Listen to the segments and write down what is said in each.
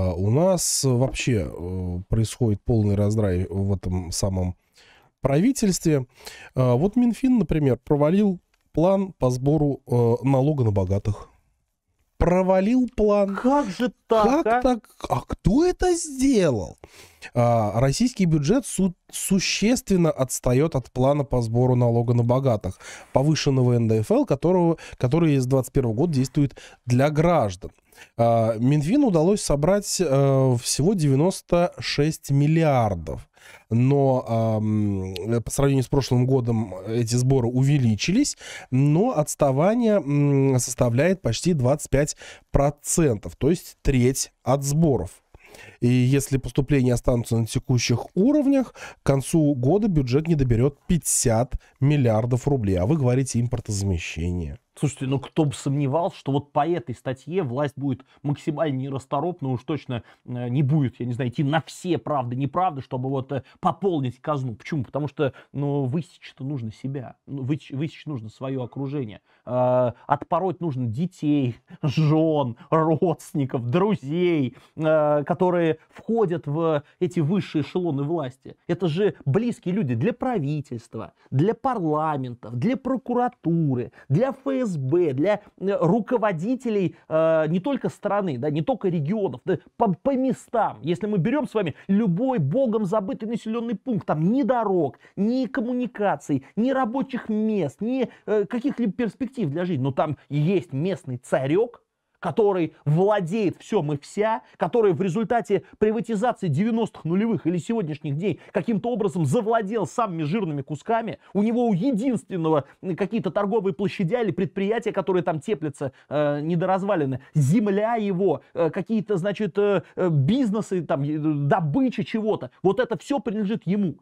А у нас вообще э, происходит полный раздрай в этом самом правительстве. А вот Минфин, например, провалил план по сбору э, налога на богатых. Провалил план. Как же так? Как а? так? А кто это сделал? А российский бюджет су- существенно отстает от плана по сбору налога на богатых, повышенного НДФЛ, которого, который с 2021 года действует для граждан. А, Минфин удалось собрать э, всего 96 миллиардов. Но по сравнению с прошлым годом эти сборы увеличились, но отставание составляет почти 25%, то есть треть от сборов. И если поступления останутся на текущих уровнях, к концу года бюджет не доберет 50 миллиардов рублей. А вы говорите импортозамещение. Слушайте, ну кто бы сомневался, что вот по этой статье власть будет максимально нерасторопна, уж точно э, не будет, я не знаю, идти на все правды-неправды, чтобы вот э, пополнить казну. Почему? Потому что, ну, высечь-то нужно себя, ну, высечь, высечь нужно свое окружение, э, отпороть нужно детей, жен, родственников, друзей, которые входят в эти высшие эшелоны власти. Это же близкие люди для правительства, для парламентов, для прокуратуры, для ФСБ, ФСБ, для э, руководителей э, не только страны, да, не только регионов, да, по, по местам. Если мы берем с вами любой богом забытый населенный пункт, там ни дорог, ни коммуникаций, ни рабочих мест, ни э, каких-либо перспектив для жизни, но там есть местный царек, который владеет всем и вся, который в результате приватизации 90-х нулевых или сегодняшних дней каким-то образом завладел самыми жирными кусками, у него у единственного какие-то торговые площади или предприятия, которые там теплятся, э, недоразвалены, земля его, э, какие-то, значит, э, э бизнесы, там, э, добыча чего-то, вот это все принадлежит ему.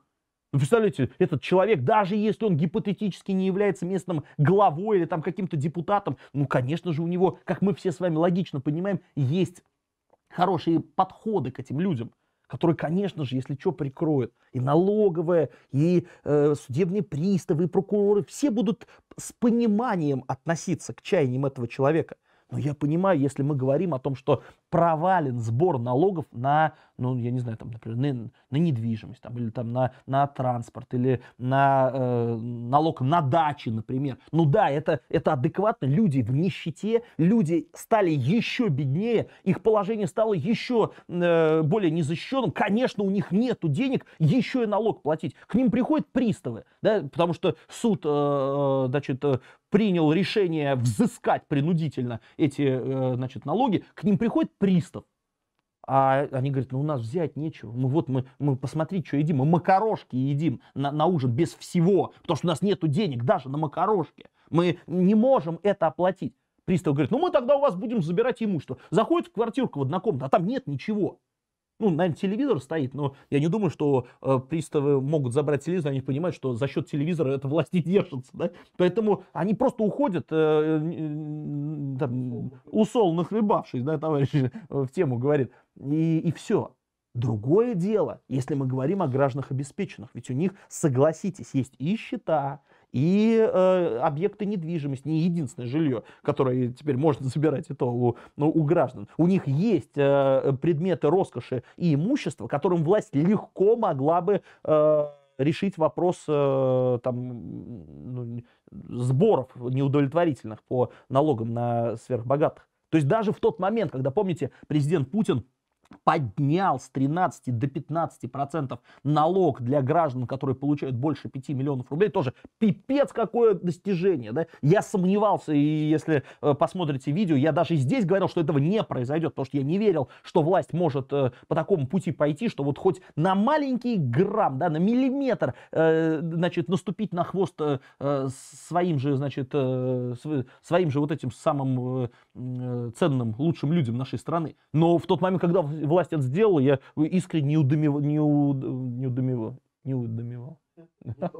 Ну, представляете, этот человек, даже если он гипотетически не является местным главой или там каким-то депутатом, ну, конечно же, у него, как мы все с вами логично понимаем, есть хорошие подходы к этим людям, которые, конечно же, если что, прикроют. И налоговые, и э, судебные приставы, и прокуроры, все будут с пониманием относиться к чаяниям этого человека. Но я понимаю, если мы говорим о том, что провален сбор налогов на, ну, я не знаю, там, например, на, на недвижимость, там, или там на, на транспорт, или на э, налог на дачи, например. Ну да, это, это адекватно. Люди в нищете, люди стали еще беднее, их положение стало еще э, более незащищенным. Конечно, у них нет денег еще и налог платить. К ним приходят приставы, да, потому что суд, э, э значит, э, принял решение взыскать принудительно эти э, значит, налоги, к ним приходит пристав. А они говорят, ну у нас взять нечего. Мы ну, вот, мы, мы посмотри, что едим. Мы макарошки едим на, на ужин без всего, потому что у нас нет денег даже на макарошки. Мы не можем это оплатить. Пристав говорит, ну мы тогда у вас будем забирать имущество. Заходит в квартирку в однокомнатную, а там нет ничего. Ну, наверное, телевизор стоит, но я не думаю, что э, приставы могут забрать телевизор, они понимают, что за счет телевизора эта власть не держится, да? Поэтому они просто уходят, э, э, там, усол нахлебавшись, да, товарищ э, в тему говорит, и, и все. Другое дело, если мы говорим о гражданах обеспеченных, ведь у них, согласитесь, есть и счета, и э, объекты недвижимости, не единственное жилье, которое теперь можно забирать и у, ну, у граждан. У них есть э, предметы роскоши и имущества, которым власть легко могла бы э, решить вопрос э, там, ну, сборов неудовлетворительных по налогам на сверхбогатых. То есть даже в тот момент, когда, помните, президент Путин поднял с 13 до 15 процентов налог для граждан, которые получают больше 5 миллионов рублей, тоже пипец какое достижение. Да? Я сомневался, и если э, посмотрите видео, я даже здесь говорил, что этого не произойдет, потому что я не верил, что власть может э, по такому пути пойти, что вот хоть на маленький грамм, да, на миллиметр, э, значит, наступить на хвост э, э своим же, значит, э, своим же вот этим самым э, э, ценным, лучшим людям нашей страны. Но в тот момент, когда власть это сделала, я искренне не удумевал, не, у, не удумевал, не удумевал.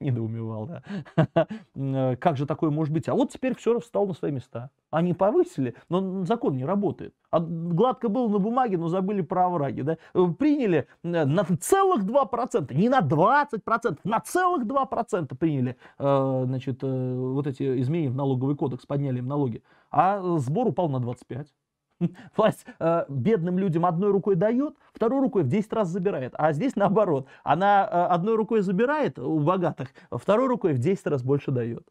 Недоумевал. да. Э, как же такое может быть? А вот теперь все встал на свои места. Они повысили, но закон не работает. А гладко было на бумаге, но забыли про овраги. Да? Э, приняли э, на целых 2%, не на 20%, на целых 2% приняли значит, вот эти изменения в налоговый кодекс, подняли им налоги. А сбор упал на 25%. власть э, бедным людям одной рукой дает, второй рукой в 10 раз забирает. А здесь наоборот. Она э, одной рукой забирает у богатых, второй рукой в 10 раз больше дает.